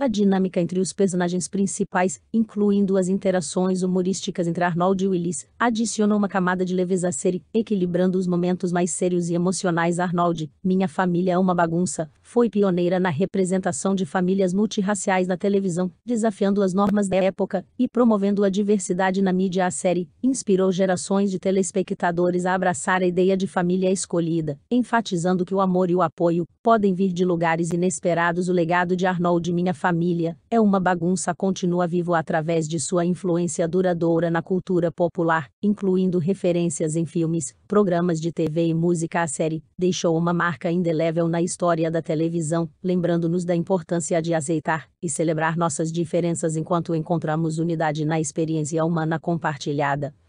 A dinâmica entre os personagens principais, incluindo as interações humorísticas entre Arnold e Willis, adiciona uma camada de leveza à série, equilibrando os momentos mais sérios e emocionais. Arnold, Minha Família é uma Bagunça, foi pioneira na representação de famílias multirraciais na televisão, desafiando as normas da época e promovendo a diversidade na mídia. A série inspirou gerações de telespectadores a abraçar a ideia de família escolhida, enfatizando que o amor e o apoio podem vir de lugares inesperados. O legado de Arnold Minha Família família, é uma bagunça continua vivo através de sua influência duradoura na cultura popular, incluindo referências em filmes, programas de TV e música. A série deixou uma marca indelével na história da televisão, lembrando-nos da importância de aceitar e celebrar nossas diferenças enquanto encontramos unidade na experiência humana compartilhada.